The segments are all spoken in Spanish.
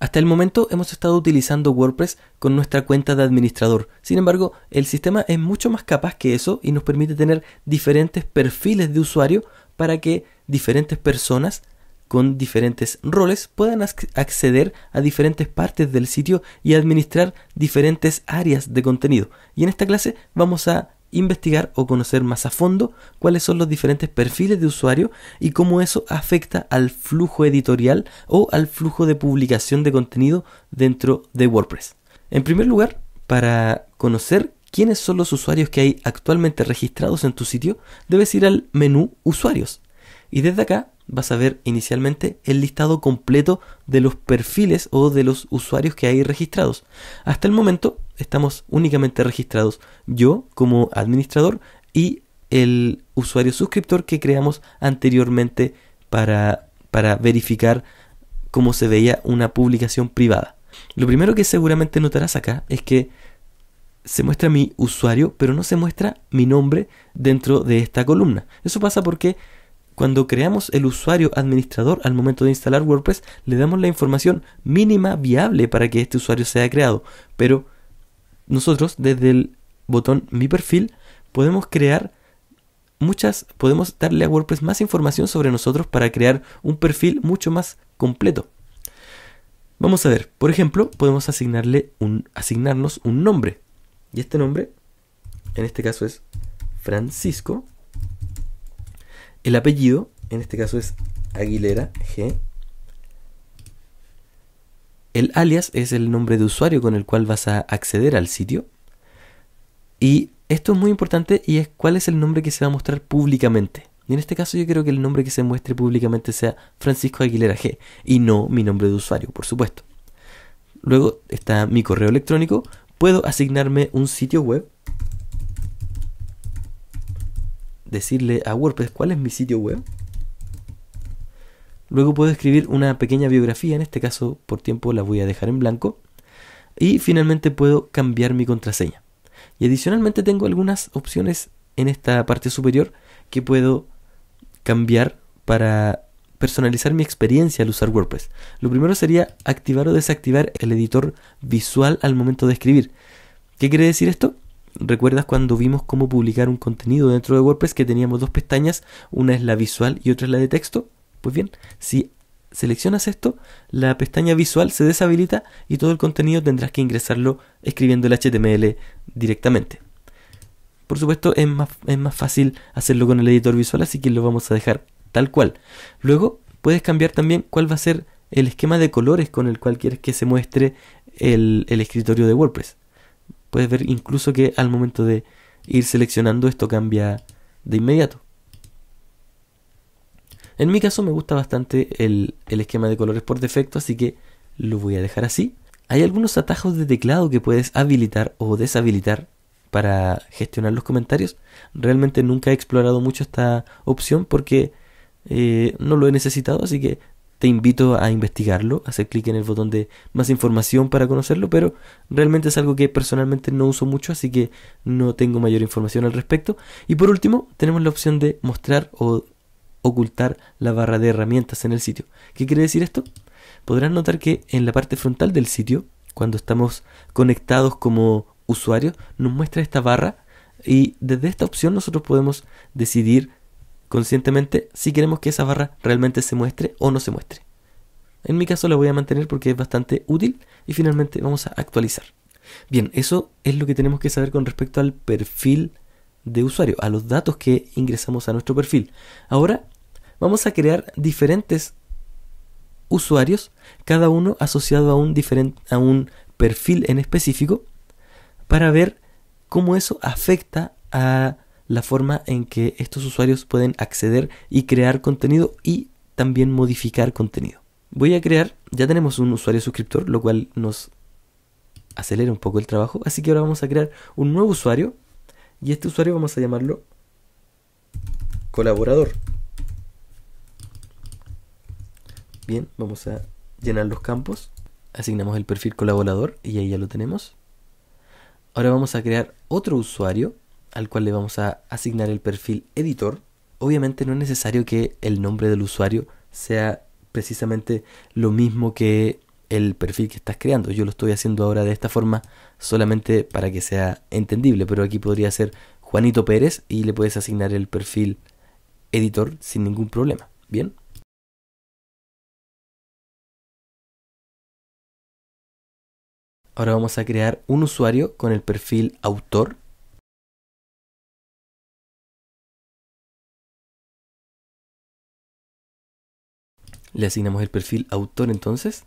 Hasta el momento hemos estado utilizando WordPress con nuestra cuenta de administrador. Sin embargo, el sistema es mucho más capaz que eso y nos permite tener diferentes perfiles de usuario para que diferentes personas con diferentes roles puedan acceder a diferentes partes del sitio y administrar diferentes áreas de contenido. Y en esta clase vamos a investigar o conocer más a fondo cuáles son los diferentes perfiles de usuario y cómo eso afecta al flujo editorial o al flujo de publicación de contenido dentro de WordPress. En primer lugar, para conocer quiénes son los usuarios que hay actualmente registrados en tu sitio, debes ir al menú Usuarios. Y desde acá vas a ver inicialmente el listado completo de los perfiles o de los usuarios que hay registrados. Hasta el momento estamos únicamente registrados yo como administrador y el usuario suscriptor que creamos anteriormente para, para verificar cómo se veía una publicación privada. Lo primero que seguramente notarás acá es que se muestra mi usuario, pero no se muestra mi nombre dentro de esta columna. Eso pasa porque cuando creamos el usuario administrador al momento de instalar WordPress, le damos la información mínima viable para que este usuario sea creado. Pero nosotros desde el botón Mi perfil podemos crear muchas, podemos darle a WordPress más información sobre nosotros para crear un perfil mucho más completo. Vamos a ver, por ejemplo, podemos asignarle un, asignarnos un nombre. Y este nombre, en este caso es Francisco. El apellido, en este caso es Aguilera G. El alias es el nombre de usuario con el cual vas a acceder al sitio. Y esto es muy importante y es cuál es el nombre que se va a mostrar públicamente. Y en este caso yo creo que el nombre que se muestre públicamente sea Francisco Aguilera G y no mi nombre de usuario, por supuesto. Luego está mi correo electrónico. Puedo asignarme un sitio web decirle a WordPress cuál es mi sitio web. Luego puedo escribir una pequeña biografía, en este caso por tiempo la voy a dejar en blanco. Y finalmente puedo cambiar mi contraseña. Y adicionalmente tengo algunas opciones en esta parte superior que puedo cambiar para personalizar mi experiencia al usar WordPress. Lo primero sería activar o desactivar el editor visual al momento de escribir. ¿Qué quiere decir esto? ¿Recuerdas cuando vimos cómo publicar un contenido dentro de WordPress que teníamos dos pestañas? Una es la visual y otra es la de texto. Pues bien, si seleccionas esto, la pestaña visual se deshabilita y todo el contenido tendrás que ingresarlo escribiendo el HTML directamente. Por supuesto, es más, es más fácil hacerlo con el editor visual, así que lo vamos a dejar tal cual. Luego, puedes cambiar también cuál va a ser el esquema de colores con el cual quieres que se muestre el, el escritorio de WordPress puedes ver incluso que al momento de ir seleccionando esto cambia de inmediato. En mi caso me gusta bastante el, esquema de colores por defecto, así que lo voy a dejar así. Hay algunos atajos de teclado que puedes habilitar o deshabilitar para gestionar los comentarios. Realmente nunca he explorado mucho esta opción porque eh, no lo he necesitado, así que te invito a investigarlo, hacer clic en el botón de más información para conocerlo, pero realmente es algo que personalmente no uso mucho, así que no tengo mayor información al respecto. Y por último, tenemos la opción de mostrar o ocultar la barra de herramientas en el sitio. ¿Qué quiere decir esto? Podrán notar que en la parte frontal del sitio, cuando estamos conectados como usuarios, nos muestra esta barra y desde esta opción nosotros podemos decidir conscientemente si queremos que esa barra realmente se muestre o no se muestre. En mi caso la voy a mantener porque es bastante útil y finalmente vamos a actualizar. Bien, eso es lo que tenemos que saber con respecto al perfil de usuario, a los datos que ingresamos a nuestro perfil. Ahora vamos a crear diferentes usuarios, cada uno asociado a un, a un perfil en específico, para ver cómo eso afecta a la forma en que estos usuarios pueden acceder y crear contenido y también modificar contenido. Voy a crear, ya tenemos un usuario suscriptor, lo cual nos acelera un poco el trabajo, así que ahora vamos a crear un nuevo usuario y este usuario vamos a llamarlo colaborador. Bien, vamos a llenar los campos, asignamos el perfil colaborador y ahí ya lo tenemos. Ahora vamos a crear otro usuario al cual le vamos a asignar el perfil editor. Obviamente no es necesario que el nombre del usuario sea precisamente lo mismo que el perfil que estás creando. Yo lo estoy haciendo ahora de esta forma solamente para que sea entendible, pero aquí podría ser Juanito Pérez y le puedes asignar el perfil editor sin ningún problema. ¿Bien? Ahora vamos a crear un usuario con el perfil autor Le asignamos el perfil autor entonces.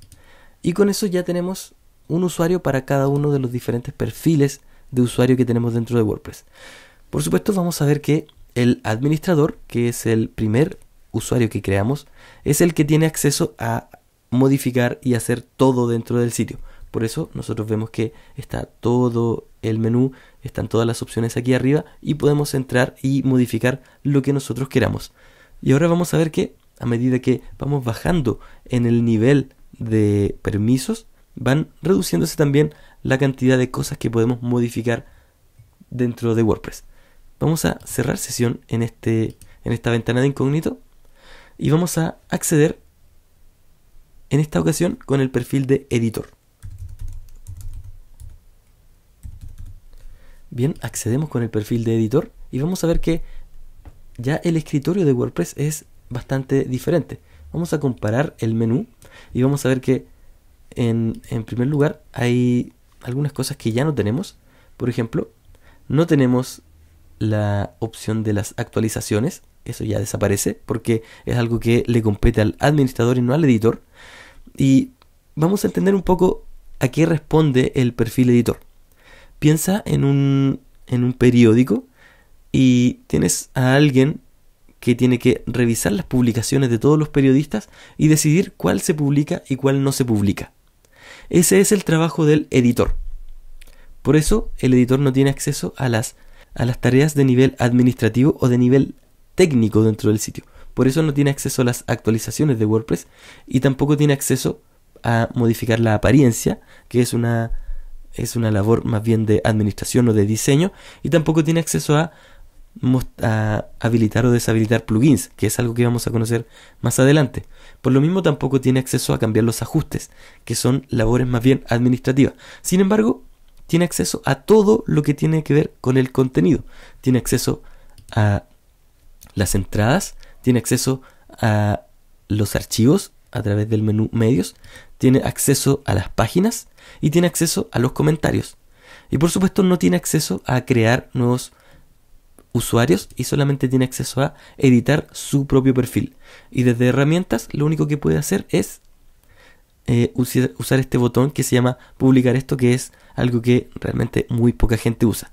Y con eso ya tenemos un usuario para cada uno de los diferentes perfiles de usuario que tenemos dentro de WordPress. Por supuesto vamos a ver que el administrador, que es el primer usuario que creamos, es el que tiene acceso a modificar y hacer todo dentro del sitio. Por eso nosotros vemos que está todo el menú, están todas las opciones aquí arriba y podemos entrar y modificar lo que nosotros queramos. Y ahora vamos a ver que a medida que vamos bajando en el nivel de permisos, van reduciéndose también la cantidad de cosas que podemos modificar dentro de WordPress. Vamos a cerrar sesión en, este, en esta ventana de incógnito y vamos a acceder en esta ocasión con el perfil de editor. Bien, accedemos con el perfil de editor y vamos a ver que ya el escritorio de WordPress es bastante diferente. Vamos a comparar el menú y vamos a ver que en, primer lugar hay algunas cosas que ya no tenemos. Por ejemplo, no tenemos la opción de las actualizaciones. Eso ya desaparece porque es algo que le compete al administrador y no al editor. Y vamos a entender un poco a qué responde el perfil editor. Piensa en un, en un periódico y tienes a alguien que tiene que revisar las publicaciones de todos los periodistas y decidir cuál se publica y cuál no se publica. Ese es el trabajo del editor. Por eso el editor no tiene acceso a las, a las tareas de nivel administrativo o de nivel técnico dentro del sitio. Por eso no tiene acceso a las actualizaciones de WordPress y tampoco tiene acceso a modificar la apariencia, que es una, es una labor más bien de administración o de diseño, y tampoco tiene acceso a a habilitar o deshabilitar plugins, que es algo que vamos a conocer más adelante. Por lo mismo tampoco tiene acceso a cambiar los ajustes, que son labores más bien administrativas. Sin embargo, tiene acceso a todo lo que tiene que ver con el contenido. Tiene acceso a las entradas, tiene acceso a los archivos a través del menú medios, tiene acceso a las páginas y tiene acceso a los comentarios. Y por supuesto no tiene acceso a crear nuevos usuarios y solamente tiene acceso a editar su propio perfil. Y desde herramientas lo único que puede hacer es eh, usar este botón que se llama publicar esto, que es algo que realmente muy poca gente usa.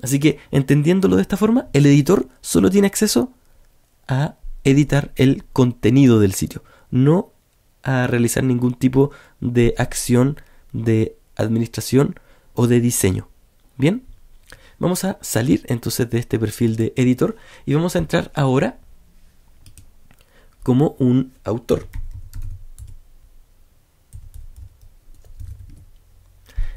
Así que entendiéndolo de esta forma, el editor solo tiene acceso a editar el contenido del sitio, no a realizar ningún tipo de acción de administración o de diseño. Bien, Vamos a salir entonces de este perfil de editor y vamos a entrar ahora como un autor.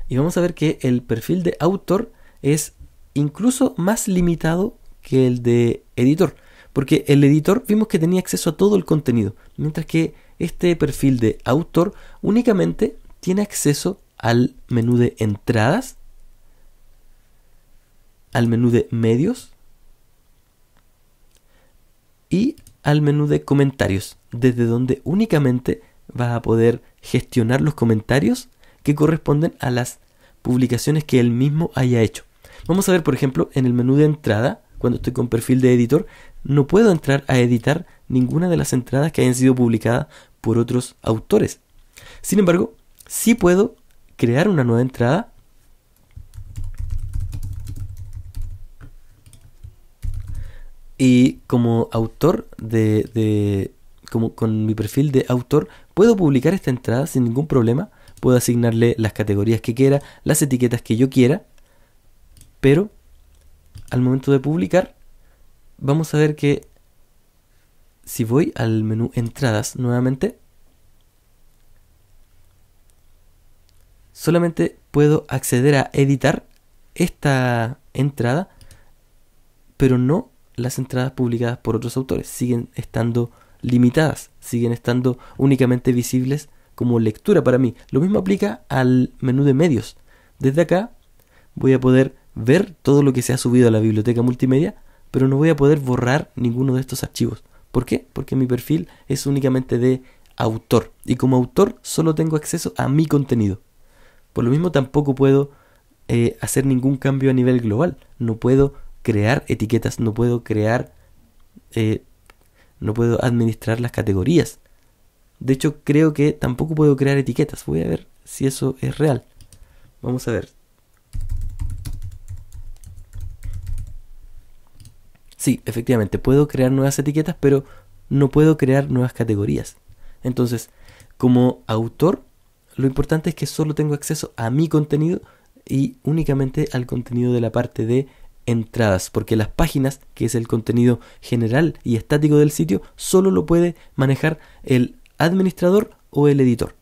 Y vamos a ver que el perfil de autor es incluso más limitado que el de editor. Porque el editor vimos que tenía acceso a todo el contenido. Mientras que este perfil de autor únicamente tiene acceso al menú de entradas al menú de medios y al menú de comentarios, desde donde únicamente va a poder gestionar los comentarios que corresponden a las publicaciones que él mismo haya hecho. Vamos a ver, por ejemplo, en el menú de entrada, cuando estoy con perfil de editor, no puedo entrar a editar ninguna de las entradas que hayan sido publicadas por otros autores. Sin embargo, sí puedo crear una nueva entrada Y como autor de, como con mi perfil de autor, puedo publicar esta entrada sin ningún problema. Puedo asignarle las categorías que quiera, las etiquetas que yo quiera. Pero al momento de publicar, vamos a ver que si voy al menú entradas nuevamente, solamente puedo acceder a editar esta entrada, pero no las entradas publicadas por otros autores. Siguen estando limitadas, siguen estando únicamente visibles como lectura para mí. Lo mismo aplica al menú de medios. Desde acá voy a poder ver todo lo que se ha subido a la biblioteca multimedia, pero no voy a poder borrar ninguno de estos archivos. ¿Por qué? Porque mi perfil es únicamente de autor y como autor solo tengo acceso a mi contenido. Por lo mismo tampoco puedo eh, hacer ningún cambio a nivel global. No puedo crear etiquetas, no puedo crear, eh, no puedo administrar las categorías. De hecho, creo que tampoco puedo crear etiquetas. Voy a ver si eso es real. Vamos a ver. Sí, efectivamente, puedo crear nuevas etiquetas, pero no puedo crear nuevas categorías. Entonces, como autor, lo importante es que solo tengo acceso a mi contenido y únicamente al contenido de la parte de entradas, porque las páginas, que es el contenido general y estático del sitio, solo lo puede manejar el administrador o el editor.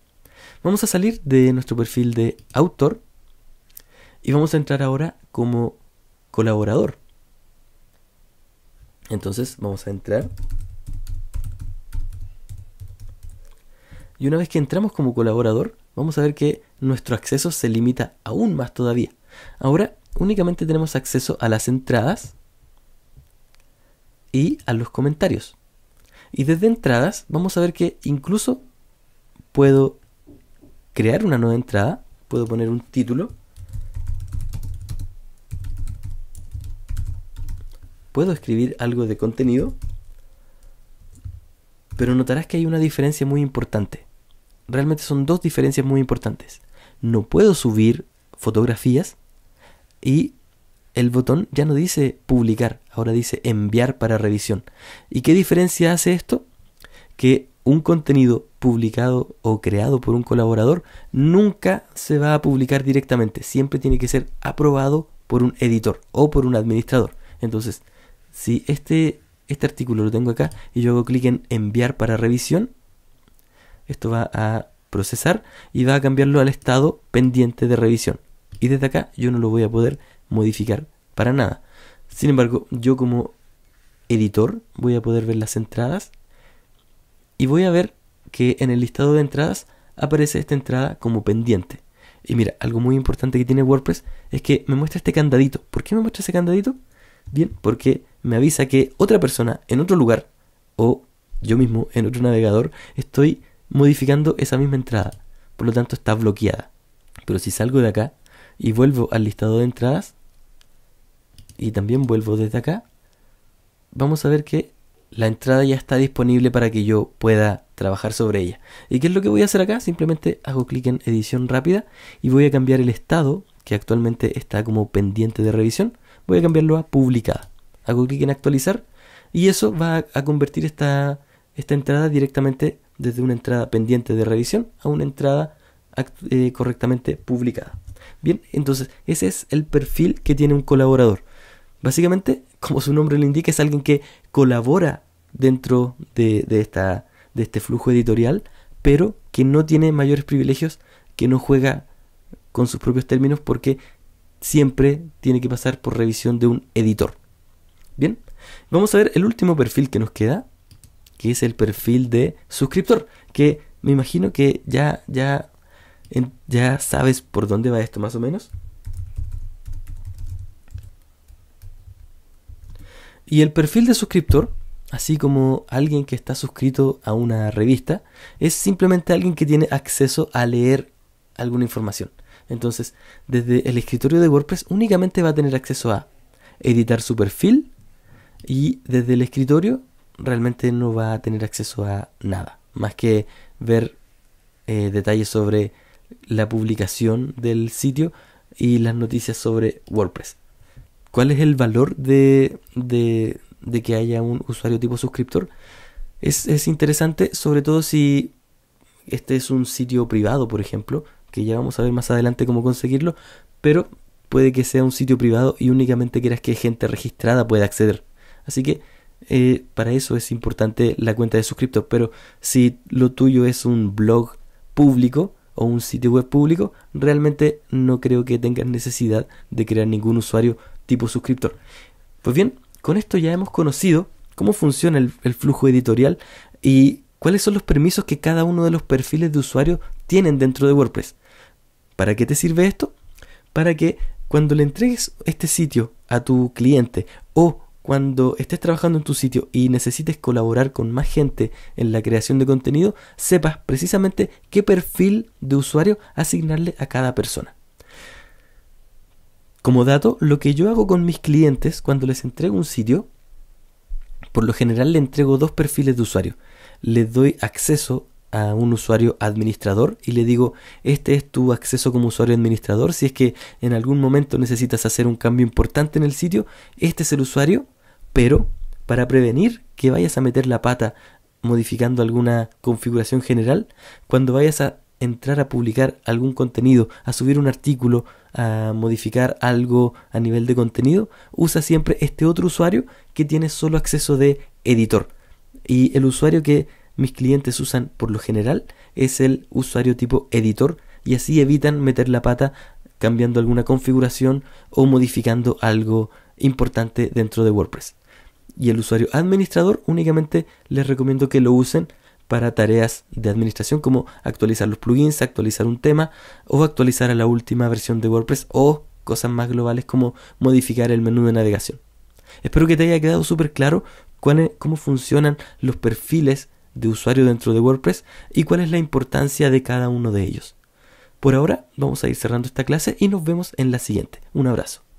Vamos a salir de nuestro perfil de autor y vamos a entrar ahora como colaborador. Entonces vamos a entrar. Y una vez que entramos como colaborador, vamos a ver que nuestro acceso se limita aún más todavía. Ahora únicamente tenemos acceso a las entradas y a los comentarios. Y desde entradas vamos a ver que incluso puedo crear una nueva entrada, puedo poner un título, puedo escribir algo de contenido, pero notarás que hay una diferencia muy importante. Realmente son dos diferencias muy importantes. No puedo subir fotografías y el botón ya no dice publicar, ahora dice enviar para revisión. ¿Y qué diferencia hace esto? Que un contenido publicado o creado por un colaborador nunca se va a publicar directamente, siempre tiene que ser aprobado por un editor o por un administrador. Entonces, si este, este artículo lo tengo acá y yo hago clic en enviar para revisión, esto va a procesar y va a cambiarlo al estado pendiente de revisión y desde acá yo no lo voy a poder modificar para nada. Sin embargo, yo como editor voy a poder ver las entradas y voy a ver que en el listado de entradas aparece esta entrada como pendiente. Y mira, algo muy importante que tiene WordPress es que me muestra este candadito. ¿Por qué me muestra ese candadito? Bien, porque me avisa que otra persona en otro lugar o yo mismo en otro navegador estoy modificando esa misma entrada. Por lo tanto está bloqueada. Pero si salgo de acá y vuelvo al listado de entradas y también vuelvo desde acá, vamos a ver que la entrada ya está disponible para que yo pueda trabajar sobre ella. ¿Y qué es lo que voy a hacer acá? Simplemente hago clic en edición rápida y voy a cambiar el estado que actualmente está como pendiente de revisión. Voy a cambiarlo a publicada. Hago clic en actualizar y eso va a convertir esta, esta entrada directamente desde una entrada pendiente de revisión a una entrada eh, correctamente publicada. Bien, entonces ese es el perfil que tiene un colaborador. Básicamente, como su nombre lo indica, es alguien que colabora dentro de, esta, de este flujo editorial, pero que no tiene mayores privilegios, que no juega con sus propios términos porque siempre tiene que pasar por revisión de un editor. Bien, vamos a ver el último perfil que nos queda, que es el perfil de suscriptor, que me imagino que ya, ya ¿Ya sabes por dónde va esto más o menos? Y el perfil de suscriptor, así como alguien que está suscrito a una revista, es simplemente alguien que tiene acceso a leer alguna información. Entonces, desde el escritorio de WordPress únicamente va a tener acceso a editar su perfil y desde el escritorio realmente no va a tener acceso a nada, más que ver eh, detalles sobre la publicación del sitio y las noticias sobre WordPress. ¿Cuál es el valor de, de, que haya un usuario tipo suscriptor? Es, interesante, sobre todo si este es un sitio privado, por ejemplo, que ya vamos a ver más adelante cómo conseguirlo, pero puede que sea un sitio privado y únicamente quieras que gente registrada pueda acceder. Así que eh, para eso es importante la cuenta de suscriptor, pero si lo tuyo es un blog público, o un sitio web público, realmente no creo que tengas necesidad de crear ningún usuario tipo suscriptor. Pues bien, con esto ya hemos conocido cómo funciona el, flujo editorial y cuáles son los permisos que cada uno de los perfiles de usuario tienen dentro de WordPress. ¿Para qué te sirve esto? Para que cuando le entregues este sitio a tu cliente o cuando estés trabajando en tu sitio y necesites colaborar con más gente en la creación de contenido, sepas precisamente qué perfil de usuario asignarle a cada persona. Como dato, lo que yo hago con mis clientes cuando les entrego un sitio, por lo general le entrego dos perfiles de usuario. Les doy acceso a un usuario administrador y le digo, este es tu acceso como usuario administrador, si es que en algún momento necesitas hacer un cambio importante en el sitio, este es el usuario, pero para prevenir que vayas a meter la pata modificando alguna configuración general, cuando vayas a entrar a publicar algún contenido, a subir un artículo, a modificar algo a nivel de contenido, usa siempre este otro usuario que tiene solo acceso de editor. Y el usuario que mis clientes usan por lo general es el usuario tipo editor y así evitan meter la pata cambiando alguna configuración o modificando algo importante dentro de WordPress. Y el usuario administrador únicamente les recomiendo que lo usen para tareas de administración como actualizar los plugins, actualizar un tema o actualizar a la última versión de WordPress o cosas más globales como modificar el menú de navegación. Espero que te haya quedado súper claro cómo funcionan los perfiles de usuario dentro de WordPress y cuál es la importancia de cada uno de ellos. Por ahora vamos a ir cerrando esta clase y nos vemos en la siguiente. Un abrazo.